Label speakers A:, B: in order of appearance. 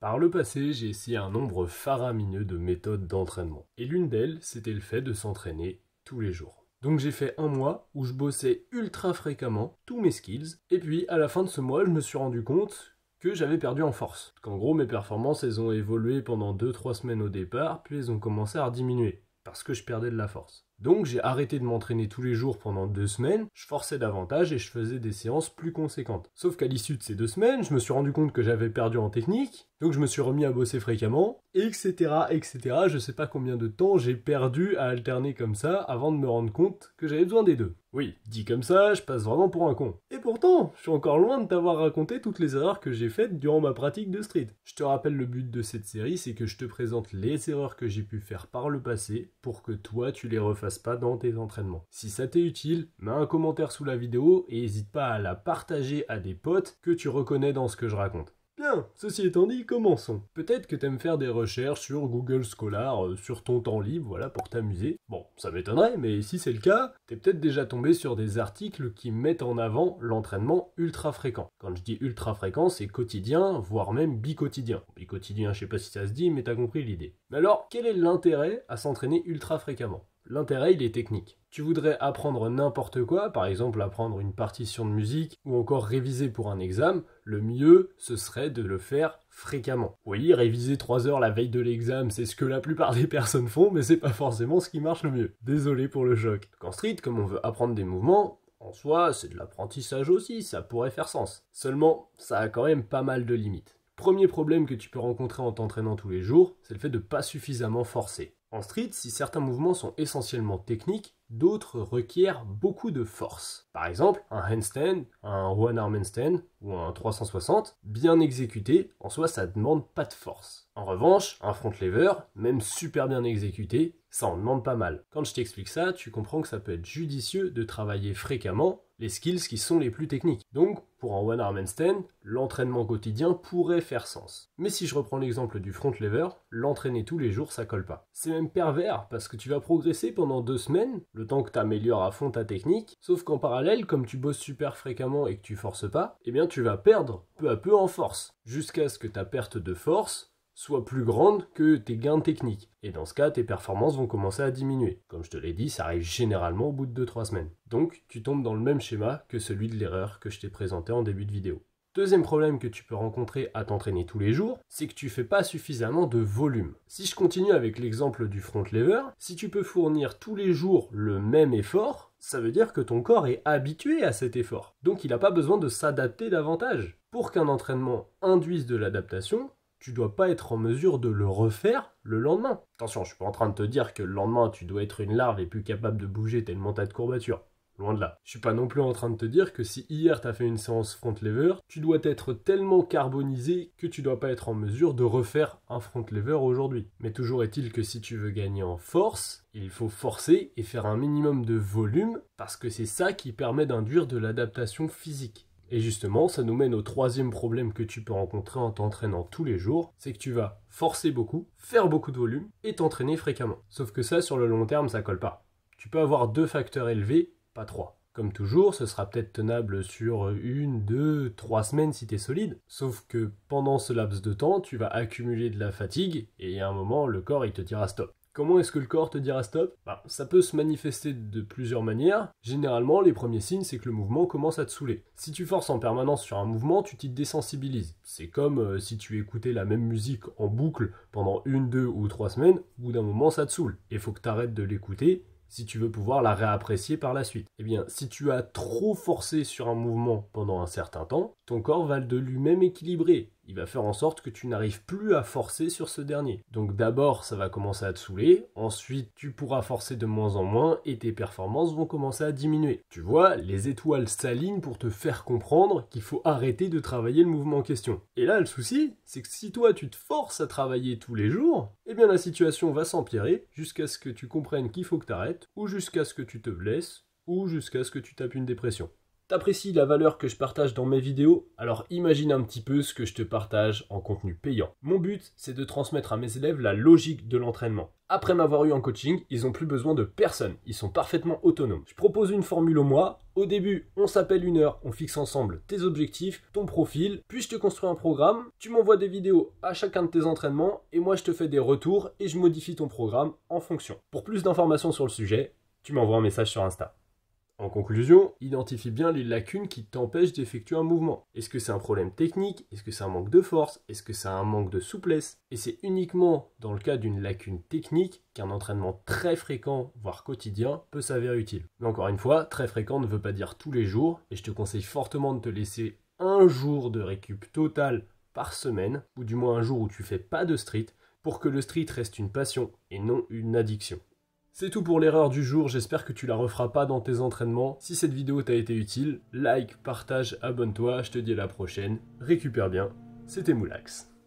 A: Par le passé, j'ai essayé un nombre faramineux de méthodes d'entraînement. Et l'une d'elles, c'était le fait de s'entraîner tous les jours. Donc j'ai fait un mois où je bossais ultra fréquemment tous mes skills. Et puis à la fin de ce mois, je me suis rendu compte que j'avais perdu en force. Qu'en gros, mes performances, elles ont évolué pendant 2-3 semaines au départ, puis elles ont commencé à diminuer. Parce que je perdais de la force. Donc j'ai arrêté de m'entraîner tous les jours pendant deux semaines, je forçais davantage et je faisais des séances plus conséquentes. Sauf qu'à l'issue de ces deux semaines, je me suis rendu compte que j'avais perdu en technique, donc je me suis remis à bosser fréquemment, etc. etc. Je sais pas combien de temps j'ai perdu à alterner comme ça avant de me rendre compte que j'avais besoin des deux. Oui, dit comme ça, je passe vraiment pour un con. Et pourtant, je suis encore loin de t'avoir raconté toutes les erreurs que j'ai faites durant ma pratique de street. Je te rappelle le but de cette série, c'est que je te présente les erreurs que j'ai pu faire par le passé pour que toi tu les refasses pas dans tes entraînements. Si ça t'est utile, mets un commentaire sous la vidéo et n'hésite pas à la partager à des potes que tu reconnais dans ce que je raconte. Bien, ceci étant dit, commençons. Peut-être que t'aimes faire des recherches sur Google Scholar, euh, sur ton temps libre, voilà, pour t'amuser. Bon, ça m'étonnerait, mais si c'est le cas, t'es peut-être déjà tombé sur des articles qui mettent en avant l'entraînement ultra fréquent. Quand je dis ultra fréquent, c'est quotidien, voire même bicotidien. Bicotidien, je sais pas si ça se dit, mais t'as compris l'idée. Mais alors, quel est l'intérêt à s'entraîner ultra fréquemment L'intérêt, il est technique. Tu voudrais apprendre n'importe quoi, par exemple apprendre une partition de musique ou encore réviser pour un examen, le mieux, ce serait de le faire fréquemment. Oui, réviser 3 heures la veille de l'examen, c'est ce que la plupart des personnes font, mais c'est pas forcément ce qui marche le mieux. Désolé pour le choc. Qu'en street, comme on veut apprendre des mouvements, en soi, c'est de l'apprentissage aussi, ça pourrait faire sens. Seulement, ça a quand même pas mal de limites. Premier problème que tu peux rencontrer en t'entraînant tous les jours, c'est le fait de pas suffisamment forcer. En street, si certains mouvements sont essentiellement techniques, d'autres requièrent beaucoup de force. Par exemple, un handstand, un one arm handstand ou un 360, bien exécuté, en soi ça demande pas de force. En revanche, un front lever, même super bien exécuté, ça en demande pas mal. Quand je t'explique ça, tu comprends que ça peut être judicieux de travailler fréquemment les skills qui sont les plus techniques. Donc, pour un one arm handstand, l'entraînement quotidien pourrait faire sens. Mais si je reprends l'exemple du front lever, l'entraîner tous les jours ça colle pas pervers, parce que tu vas progresser pendant deux semaines, le temps que tu améliores à fond ta technique, sauf qu'en parallèle, comme tu bosses super fréquemment et que tu forces pas, eh bien tu vas perdre peu à peu en force, jusqu'à ce que ta perte de force soit plus grande que tes gains techniques. Et dans ce cas, tes performances vont commencer à diminuer. Comme je te l'ai dit, ça arrive généralement au bout de 2-3 semaines. Donc, tu tombes dans le même schéma que celui de l'erreur que je t'ai présenté en début de vidéo. Deuxième problème que tu peux rencontrer à t'entraîner tous les jours, c'est que tu fais pas suffisamment de volume. Si je continue avec l'exemple du front lever, si tu peux fournir tous les jours le même effort, ça veut dire que ton corps est habitué à cet effort. Donc il n'a pas besoin de s'adapter davantage. Pour qu'un entraînement induise de l'adaptation, tu dois pas être en mesure de le refaire le lendemain. Attention, je suis pas en train de te dire que le lendemain tu dois être une larve et plus capable de bouger tellement as de courbatures. Loin de là. Je suis pas non plus en train de te dire que si hier as fait une séance front lever, tu dois être tellement carbonisé que tu dois pas être en mesure de refaire un front lever aujourd'hui. Mais toujours est-il que si tu veux gagner en force, il faut forcer et faire un minimum de volume parce que c'est ça qui permet d'induire de l'adaptation physique. Et justement, ça nous mène au troisième problème que tu peux rencontrer en t'entraînant tous les jours, c'est que tu vas forcer beaucoup, faire beaucoup de volume et t'entraîner fréquemment. Sauf que ça, sur le long terme, ça colle pas. Tu peux avoir deux facteurs élevés 3 Comme toujours, ce sera peut-être tenable sur une, deux, trois semaines si t'es solide. Sauf que pendant ce laps de temps, tu vas accumuler de la fatigue et à un moment, le corps il te dira stop. Comment est-ce que le corps te dira stop bah, Ça peut se manifester de plusieurs manières. Généralement, les premiers signes, c'est que le mouvement commence à te saouler. Si tu forces en permanence sur un mouvement, tu t'y désensibilises. C'est comme euh, si tu écoutais la même musique en boucle pendant une, deux ou trois semaines, au bout d'un moment, ça te saoule. Et faut que tu arrêtes de l'écouter si tu veux pouvoir la réapprécier par la suite. Eh bien, si tu as trop forcé sur un mouvement pendant un certain temps, ton corps va de lui-même équilibrer il va faire en sorte que tu n'arrives plus à forcer sur ce dernier. Donc d'abord, ça va commencer à te saouler, ensuite tu pourras forcer de moins en moins et tes performances vont commencer à diminuer. Tu vois, les étoiles s'alignent pour te faire comprendre qu'il faut arrêter de travailler le mouvement en question. Et là, le souci, c'est que si toi tu te forces à travailler tous les jours, eh bien la situation va s'empirer jusqu'à ce que tu comprennes qu'il faut que tu arrêtes, ou jusqu'à ce que tu te blesses, ou jusqu'à ce que tu tapes une dépression. T'apprécies la valeur que je partage dans mes vidéos Alors imagine un petit peu ce que je te partage en contenu payant. Mon but, c'est de transmettre à mes élèves la logique de l'entraînement. Après m'avoir eu en coaching, ils n'ont plus besoin de personne, ils sont parfaitement autonomes. Je propose une formule au mois, au début on s'appelle une heure, on fixe ensemble tes objectifs, ton profil, puis je te construis un programme, tu m'envoies des vidéos à chacun de tes entraînements et moi je te fais des retours et je modifie ton programme en fonction. Pour plus d'informations sur le sujet, tu m'envoies un message sur Insta. En conclusion, identifie bien les lacunes qui t'empêchent d'effectuer un mouvement. Est-ce que c'est un problème technique Est-ce que c'est un manque de force Est-ce que c'est un manque de souplesse Et c'est uniquement dans le cas d'une lacune technique qu'un entraînement très fréquent, voire quotidien, peut s'avérer utile. Mais encore une fois, très fréquent ne veut pas dire tous les jours, et je te conseille fortement de te laisser un jour de récup total par semaine, ou du moins un jour où tu fais pas de street, pour que le street reste une passion et non une addiction. C'est tout pour l'erreur du jour, j'espère que tu la referas pas dans tes entraînements. Si cette vidéo t'a été utile, like, partage, abonne-toi, je te dis à la prochaine, récupère bien, c'était Moulax.